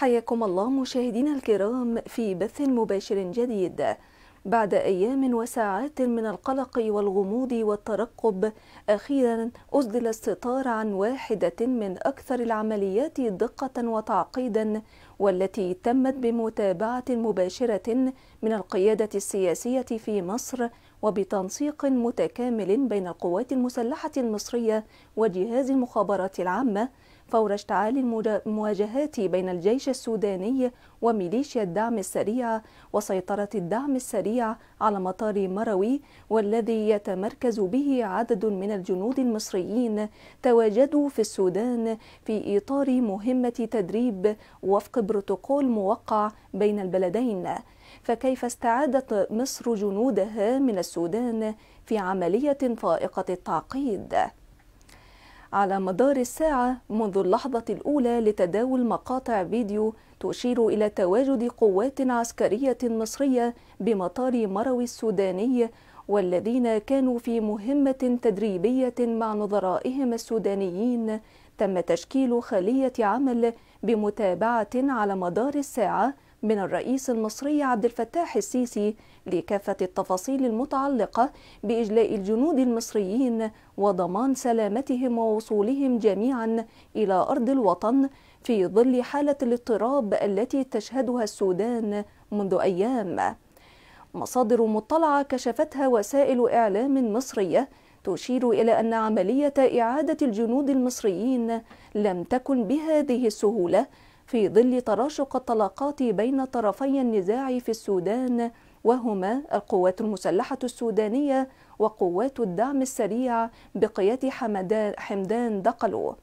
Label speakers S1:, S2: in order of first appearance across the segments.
S1: حياكم الله مشاهدينا الكرام في بث مباشر جديد بعد أيام وساعات من القلق والغموض والترقب أخيرا أسدل الستار عن واحدة من أكثر العمليات دقة وتعقيدا والتي تمت بمتابعة مباشرة من القيادة السياسية في مصر وبتنسيق متكامل بين القوات المسلحة المصرية وجهاز المخابرات العامة فور اشتعال المواجهات بين الجيش السوداني وميليشيا الدعم السريع وسيطرة الدعم السريع على مطار مروي والذي يتمركز به عدد من الجنود المصريين تواجدوا في السودان في إطار مهمة تدريب وفق بروتوكول موقع بين البلدين فكيف استعادت مصر جنودها من السودان في عملية فائقة التعقيد؟ على مدار الساعة منذ اللحظة الأولى لتداول مقاطع فيديو تشير إلى تواجد قوات عسكرية مصرية بمطار مروي السوداني والذين كانوا في مهمة تدريبية مع نظرائهم السودانيين تم تشكيل خلية عمل بمتابعة على مدار الساعة من الرئيس المصري عبد الفتاح السيسي لكافة التفاصيل المتعلقة بإجلاء الجنود المصريين وضمان سلامتهم ووصولهم جميعا إلى أرض الوطن في ظل حالة الاضطراب التي تشهدها السودان منذ أيام. مصادر مطلعة كشفتها وسائل إعلام مصرية تشير إلى أن عملية إعادة الجنود المصريين لم تكن بهذه السهولة في ظل تراشق الطلاقات بين طرفي النزاع في السودان وهما القوات المسلحة السودانية وقوات الدعم السريع بقيادة حمدان دقلو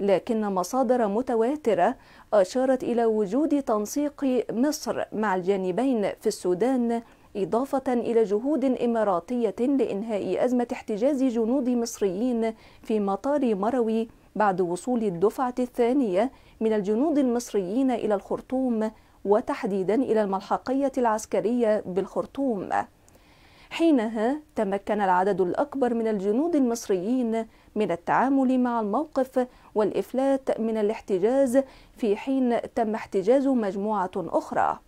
S1: لكن مصادر متواترة أشارت إلى وجود تنسيق مصر مع الجانبين في السودان إضافة إلى جهود إماراتية لإنهاء أزمة احتجاز جنود مصريين في مطار مروي بعد وصول الدفعة الثانية من الجنود المصريين إلى الخرطوم وتحديدا إلى الملحقية العسكرية بالخرطوم حينها تمكن العدد الأكبر من الجنود المصريين من التعامل مع الموقف والإفلات من الاحتجاز في حين تم احتجاز مجموعة أخرى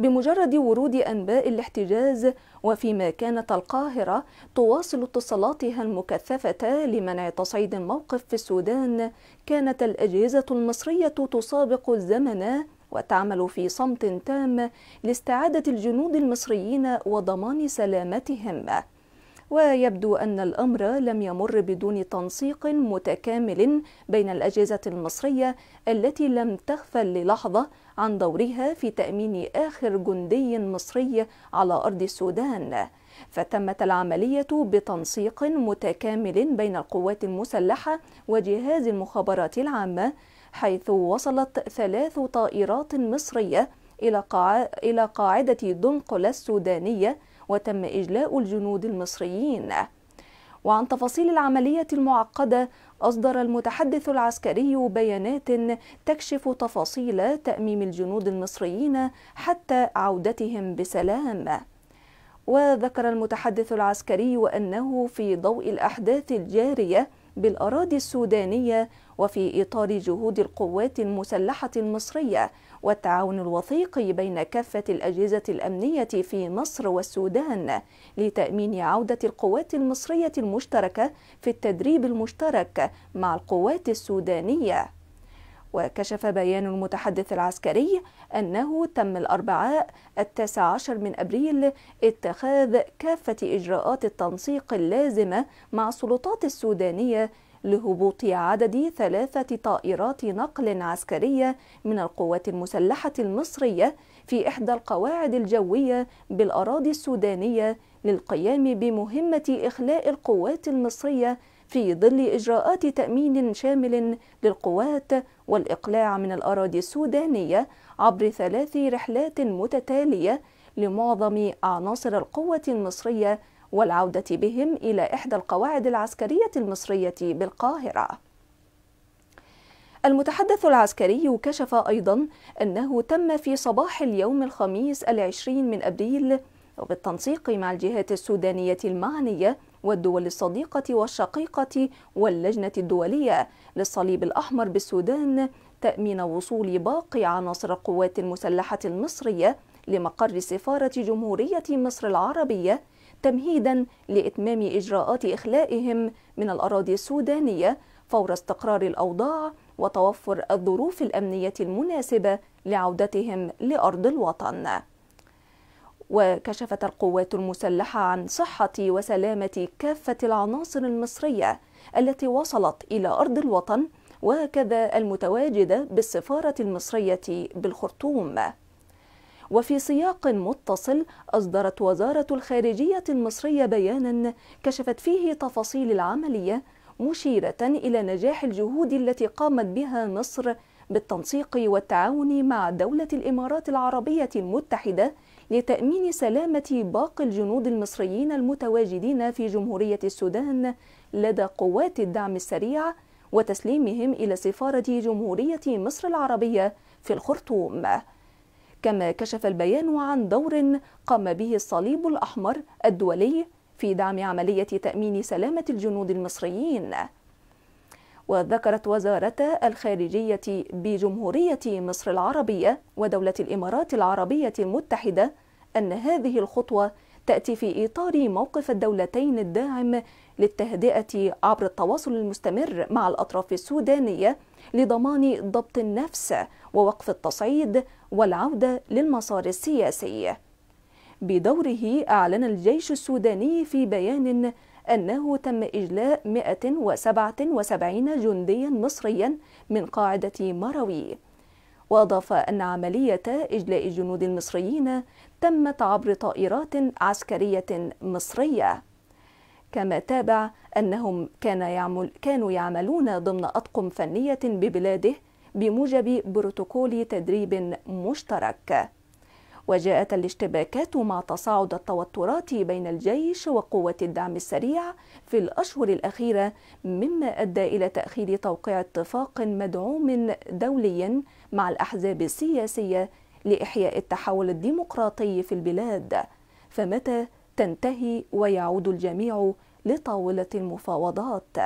S1: بمجرد ورود أنباء الاحتجاز وفيما كانت القاهرة تواصل اتصالاتها المكثفة لمنع تصعيد الموقف في السودان كانت الأجهزة المصرية تسابق الزمن وتعمل في صمت تام لاستعادة الجنود المصريين وضمان سلامتهم ويبدو أن الأمر لم يمر بدون تنسيق متكامل بين الأجهزة المصرية التي لم تغفل للحظة عن دورها في تأمين آخر جندي مصري على أرض السودان فتمت العملية بتنسيق متكامل بين القوات المسلحة وجهاز المخابرات العامة حيث وصلت ثلاث طائرات مصرية إلى, إلى قاعدة دنقل السودانية وتم إجلاء الجنود المصريين وعن تفاصيل العملية المعقدة أصدر المتحدث العسكري بيانات تكشف تفاصيل تأميم الجنود المصريين حتى عودتهم بسلام وذكر المتحدث العسكري أنه في ضوء الأحداث الجارية بالأراضي السودانية وفي إطار جهود القوات المسلحة المصرية والتعاون الوثيق بين كافة الأجهزة الأمنية في مصر والسودان لتأمين عودة القوات المصرية المشتركة في التدريب المشترك مع القوات السودانية وكشف بيان المتحدث العسكري أنه تم الأربعاء التاسع عشر من أبريل اتخاذ كافة إجراءات التنسيق اللازمة مع السلطات السودانية لهبوط عدد ثلاثة طائرات نقل عسكرية من القوات المسلحة المصرية في إحدى القواعد الجوية بالأراضي السودانية للقيام بمهمة إخلاء القوات المصرية في ظل إجراءات تأمين شامل للقوات والإقلاع من الأراضي السودانية عبر ثلاث رحلات متتالية لمعظم عناصر القوة المصرية والعودة بهم إلى إحدى القواعد العسكرية المصرية بالقاهرة. المتحدث العسكري كشف أيضا أنه تم في صباح اليوم الخميس العشرين من أبريل وبالتنسيق مع الجهات السودانية المعنية والدول الصديقة والشقيقة واللجنة الدولية للصليب الأحمر بالسودان تأمين وصول باقي عناصر القوات المسلحة المصرية لمقر سفارة جمهورية مصر العربية تمهيدا لإتمام إجراءات إخلائهم من الأراضي السودانية فور استقرار الأوضاع وتوفر الظروف الأمنية المناسبة لعودتهم لأرض الوطن. وكشفت القوات المسلحة عن صحة وسلامة كافة العناصر المصرية التي وصلت إلى أرض الوطن وكذا المتواجدة بالسفارة المصرية بالخرطوم. وفي سياق متصل أصدرت وزارة الخارجية المصرية بيانا كشفت فيه تفاصيل العملية مشيرة إلى نجاح الجهود التي قامت بها مصر بالتنسيق والتعاون مع دولة الإمارات العربية المتحدة لتأمين سلامة باقي الجنود المصريين المتواجدين في جمهورية السودان لدى قوات الدعم السريع وتسليمهم إلى سفارة جمهورية مصر العربية في الخرطوم. كما كشف البيان عن دور قام به الصليب الأحمر الدولي في دعم عملية تأمين سلامة الجنود المصريين وذكرت وزارة الخارجية بجمهورية مصر العربية ودولة الإمارات العربية المتحدة أن هذه الخطوة تأتي في إطار موقف الدولتين الداعم للتهدئة عبر التواصل المستمر مع الأطراف السودانية لضمان ضبط النفس ووقف التصعيد والعودة للمسار السياسي بدوره أعلن الجيش السوداني في بيان أنه تم إجلاء 177 جنديا مصريا من قاعدة مروي وأضاف أن عملية إجلاء الجنود المصريين تمت عبر طائرات عسكرية مصرية كما تابع أنهم كان يعمل كانوا يعملون ضمن أطقم فنية ببلاده بموجب بروتوكول تدريب مشترك وجاءت الاشتباكات مع تصاعد التوترات بين الجيش وقوات الدعم السريع في الأشهر الأخيرة مما أدى إلى تأخير توقيع اتفاق مدعوم دوليا مع الأحزاب السياسية لإحياء التحول الديمقراطي في البلاد فمتى تنتهي ويعود الجميع لطاولة المفاوضات؟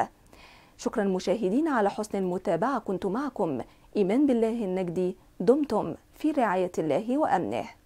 S1: شكرا مشاهدين على حسن المتابعة كنت معكم إيمان بالله النجدي دمتم في رعاية الله وأمنه